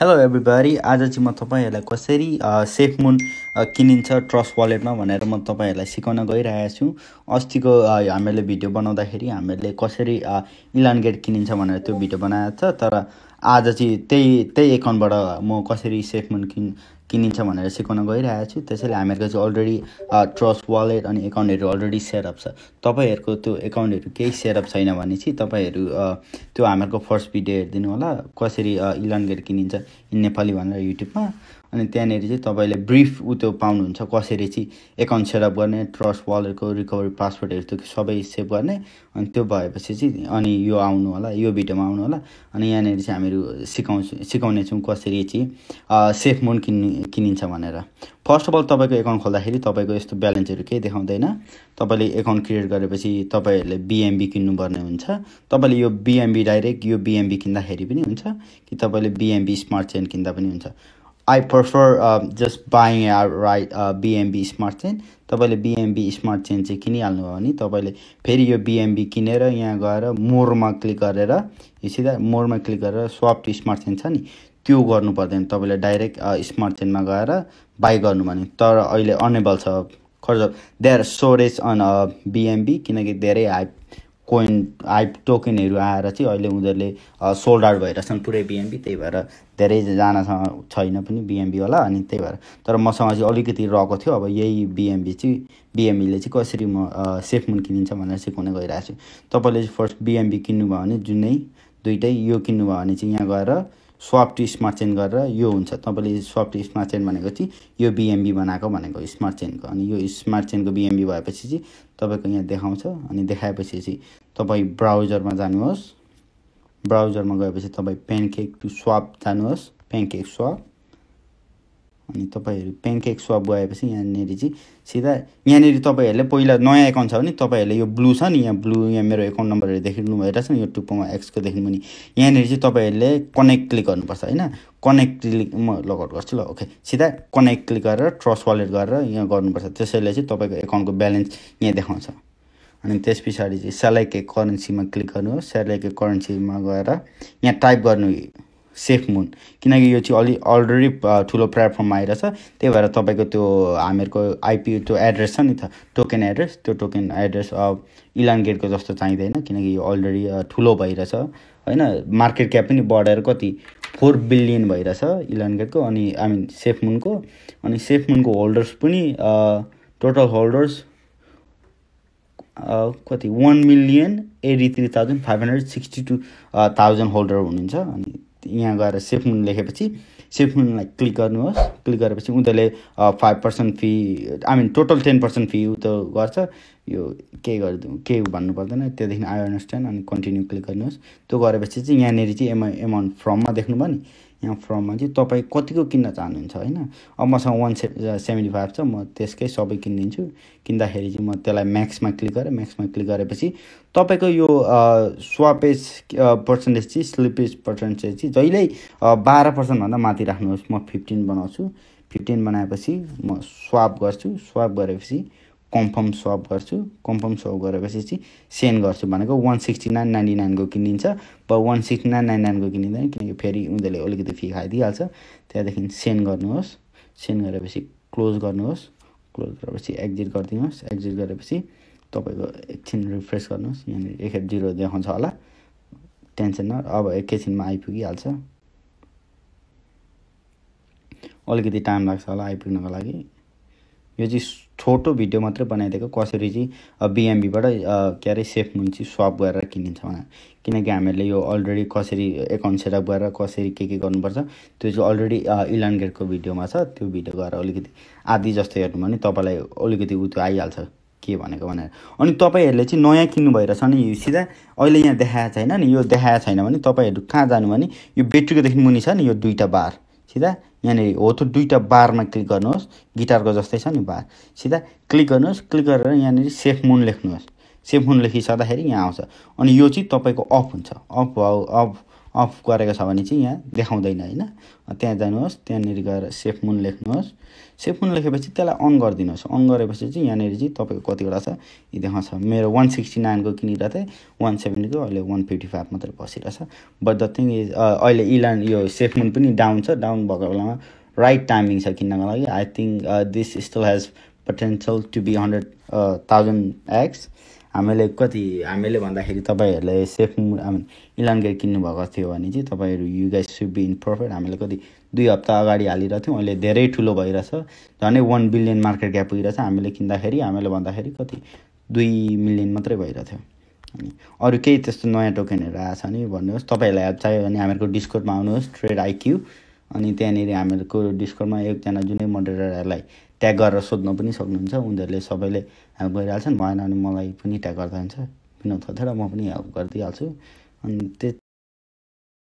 hello everybody आज चाहिँ म तपाईँहरूलाई कसरी सेफ मुन किनिन्छ ट्रस्ट वालेटमा भनेर म तपाईँहरूलाई सिकाउन गइरहेको छु अस्तिको हामीहरूले भिडियो बनाउँदाखेरि हामीहरूले कसरी इलान गेट किनिन्छ भनेर त्यो भिडियो बनाएको छ तर आज चाहिँ त्यही त्यही एकाउन्टबाट म कसरी सेफ मुन किन् किनिन्छ भनेर सिकाउन गइरहेको छु त्यसैले हामीहरूको चाहिँ अलरेडी ट्रस्ट वालेट अनि एकाउन्टहरू अलरेडी सेटअप छ तपाईँहरूको त्यो एकाउन्टहरू केही सेटअप छैन भने चाहिँ तपाईँहरू त्यो हामीहरूको फर्स्ट भिडियो हेरिदिनु होला कसरी इलन गेट किनिन्छ इन नेपाली भनेर युट्युबमा अनि त्यहाँनिर चाहिँ तपाईँले ब्रिफ उ त्यो पाउनुहुन्छ कसरी चाहिँ एकाउन्ट सेटअप गर्ने ट्रस्ट वालेटको रिकभरी पासवर्डहरू त्यो सबै सेभ गर्ने अनि त्यो भएपछि चाहिँ अनि यो आउनु होला यो भिडियोमा आउनु होला अनि यहाँनिर चाहिँ हामीहरू सिकाउँछु सिकाउने छौँ कसरी चाहिँ सेफ मुन किन्नु किनिन्छ भनेर फर्स्ट अफ अल तपाईँको एकाउन्ट खोल्दाखेरि तपाईँको यस्तो ब्यालेन्सहरू केही देखाउँदैन तपाईँले एकाउन्ट क्रिएट गरेपछि तपाईँहरूले बिएमबी किन्नुपर्ने हुन्छ तपाईँले यो बिएमबी डाइरेक्ट यो बिएमबी किन्दाखेरि पनि हुन्छ कि तपाईँले बिएमबी स्मार्ट चेन किन्दा पनि हुन्छ I prefer just buying a right BNB smart chain तपाईँले बिएमबी स्मार्ट चेन चाहिँ किनिहाल्नुभयो भने तपाईँले फेरि यो बिएमबी किनेर यहाँ गएर मोरमा क्लिक गरेर यो सिधा मोरमा क्लिक गरेर सफ्ट स्मार्ट चेन छ नि त्यो गर्नु पर्दैन तपाईँले डाइरेक्ट स्मार्ट चेनमा गएर बाई गर्नु भने तर अहिले अनेबल छ खर्च देआर सोरेज अन बिएमबी किनकि धेरै हाई कोइन आइप टोकनहरू आएर चाहिँ अहिले उनीहरूले सोल्ड आउट भइरहेछन् पुरै बिएमबी त्यही भएर धेरैजनासँग छैन पनि होला अनि त्यही भएर तर मसँग चाहिँ अलिकति रहेको थियो अब यही बिएमबी चाहिँ बिएमबीले चाहिँ कसरी म सेफ मुन किनिन्छ भनेर सिकाउने गइरहेको छु तपाईँले चाहिँ फर्स्ट बिएमबी किन्नुभयो भने जुनै दुइटै यो किन्नुभयो भने चाहिँ यहाँ गएर स्वाप टु स्मार्ट चेन गरेर यो हुन्छ तपाईँले स्वाप टु स्मार्ट चेन भनेको चाहिँ यो बिएमबी बनाएको भनेको स्मार्ट चेनको अनि यो स्मार्ट चेनको बिएमबी भएपछि चाहिँ तपाईँको यहाँ देखाउँछ अनि देखाएपछि चाहिँ तपाईँ ब्राउजरमा जानुहोस् ब्राउजरमा गएपछि तपाईँ पेनकेक टु स्वाप जानुहोस् पेनकेक स्वाप अनि तपाईँहरू केक स्वाप गएपछि यहाँनिर चाहिँ सिधा यहाँनिर तपाईँहरूले पहिला नयाँ एकाउन्ट छ भने तपाईँहरूले यो ब्लू छ नि यहाँ ब्लू यहाँ मेरो एकाउन्ट नम्बरहरू देख्नु छ नि यो टुप्पोमा एक्सको देख्नु पनि यहाँनिर चाहिँ तपाईँहरूले कनेक्ट क्लिक गर्नुपर्छ होइन कनेक्ट क्लिक म लगआउट गर्छु ल ओके सिधा कनेक्ट क्लिक गरेर ट्रस्ट वालेट गरेर यहाँ गर्नुपर्छ त्यसैले चाहिँ तपाईँको एकाउन्टको ब्यालेन्स यहाँ देखाउँछ अनि त्यस पछाडि चाहिँ सेलाइके करेन्सीमा क्लिक गर्नुहोस् सेलाइके करेन्सीमा गएर यहाँ टाइप गर्नु सेफ मुन किनकि यो चाहिँ अलि अलरेडी ठुलो प्लेटफर्ममा आइरहेछ त्यही भएर तपाईँको त्यो हामीहरूको आइपी त्यो एड्रेस छ नि त टोकन एड्रेस त्यो टोकन एड्रेस इलान गेटको जस्तो चाहिँदैन किनकि यो अलरेडी ठुलो भइरहेछ होइन मार्केट क्याप पनि बढेर कति फोर बिलियन भइरहेछ इलान गेटको अनि आई मिन सेफ मुनको अनि सेफ मुनको होल्डर्स पनि टोटल होल्डर्स कति one million eighty three thousand five hundred sixty two thousand holder हुनुहुन्छ अनि यहाँ गएर सेफ मुन लेखेपछि सेफ मुनलाई क्लिक गर्नुहोस् क्लिक गरेपछि उनीहरूले five percent fee I mean total ten percent fee उ त गर्छ यो केही गरिदिउँ केही भन्नु पर्दैन त्यहाँदेखि आई अन्डरस्ट्यान्ड अनि कन्टिन्यू क्लिक गर्नुहोस् त्यो गरेपछि चाहिँ यहाँनिर चाहिँ एमा एमाउन्ट फर्ममा देख्नुभयो नि यहाँ फर्ममा चाहिँ तपाईँ कतिको किन्न चाहनुहुन्छ होइन अब मसँग वान से सेभेन्टी फाइभ छ म त्यसकै सबै किनिदिन्छु किन्दाखेरि चाहिँ म त्यसलाई म्याक्समा क्लिक गरेँ म्याक्समा क्लिक गरेपछि तपाईँको यो स्वापेज पर्सेन्टेज चाहिँ स्लिपेज पर्सेन्टेज चाहिँ जहिल्यै बाह्र पर्सेन्टभन्दा माथि राख्नुहोस् म फिफ्टिन बनाउँछु फिफ्टिन बनाएपछि म स्वाप गर्छु स्वाप गरेपछि कन्फर्म स्वप गर्छु कन्फर्म स्वप गरेपछि चाहिँ सेन्ड गर्छु भनेको वान सिक्सटी नाइन नाइन्टी नाइनको किनिन्छ ब वान सिक्सटी नाइन नाइन नाइनको किनिँदैन किनकि फेरि उनीहरूले अलिकति फी खाइदिइहाल्छ त्यहाँदेखि सेन्ड गर्नुहोस् सेन्ड गरेपछि क्लोज गर्नुहोस् क्लोज गरेपछि एक्जिट गरिदिनुहोस् एक्जिट गरेपछि तपाईँको एकछिन रिफ्रेस गर्नुहोस् यहाँनिर एकखेप जिरो देखाउँछ होला टेन्सन न अब एकैछिनमा आइपुगिहाल्छ अलिकति टाइम लाग्छ होला आइपुग्नको लागि यो चाहिँ छोटो भिडियो मात्रै बनाइदिएको कसरी चाहिँ बिएमबीबाट के अरे सेफ मुन्सी स्वाप गरेर किनिन्छ भनेर किनकि हामीहरूले यो अलरेडी कसरी एकाउन्ट सेटअप गरेर कसरी के के गर्नुपर्छ त्यो चाहिँ अलरेडी इलान गेटको भिडियोमा छ त्यो भिडियो गएर अलिकति आधी जस्तो हेर्नु भने तपाईँलाई अलिकति उ त्यो आइहाल्छ के भनेको भनेर अनि तपाईँहरूले चाहिँ नयाँ किन्नु भइरहेछ नि सिधा अहिले यहाँ देखाएको छैन नि यो देखाएको छैन भने तपाईँहरू कहाँ जानु भने यो बेट्रीकोदेखि मुनि छ नि यो दुईवटा बार सिधा यहाँनिर हो त्यो दुईवटा बारमा क्लिक गर्नुहोस् गिटारको जस्तै छ नि बार सिधा क्लिक गर्नुहोस् क्लिक गरेर यहाँनिर सेफ मुन लेख्नुहोस् सेफ मुन लेखिसक्दाखेरि यहाँ आउँछ अनि यो चाहिँ तपाईँको अफ हुन्छ अफ भाउ अफ अफ गरेको छ भने चाहिँ यहाँ देखाउँदैन होइन त्यहाँ जानुहोस् त्यहाँनिर गएर सेफ मुन लेख्नुहोस् सेफ मुन लेखेपछि त्यसलाई अन गरिदिनुहोस् अन गरेपछि चाहिँ यहाँनिर चाहिँ तपाईँको कतिवटा छ यी देखाउँछ मेरो वान सिक्सटी नाइनको किनेर चाहिँ वान सेभेन्टीको अहिले वान फिफ्टी फाइभ मात्रै बसिरहेछ बट द थिङ इज अहिले इलान यो सेफ मुन पनि डाउन छ डाउन भएको बेलामा राइट टाइमिङ छ किन्नको लागि I think this still has potential to be hundred thousand X हामीले कति हामीले भन्दाखेरि तपाईँहरूले सेफ इलान गेट किन्नुभएको थियो भने चाहिँ तपाईँहरू you guys should be in profit हामीले कति दुई हप्ता अगाडि हालिरहेको थियौँ अहिले धेरै ठुलो भइरहेछ झनै वान बिलियन मार्केट ग्याप पुगिरहेछ हामीले किन्दाखेरि हामीले भन्दाखेरि कति दुई मिलियन मात्रै भइरहेको थियो अनि अरू केही त्यस्तो नयाँ टोकनहरू आएछ नि भन्नुहोस् तपाईँहरूलाई हेल्प चाहियो भने हामीहरूको डिस्कोटमा आउनुहोस् ट्रेड आइक्यू अनि त्यहाँनिर हामीहरूको डिस्कोमा एकजना जुनै मोडरेटरहरूलाई ट्याग गरेर सोध्न पनि सक्नुहुन्छ उनीहरूले सबैले हेल्प गरिहाल्छन् भएन भने मलाई पनि ट्याग गर्दा हुन्छ विनोद खत्री र म पनि हेल्प गरिदिइहाल्छु अनि त्यो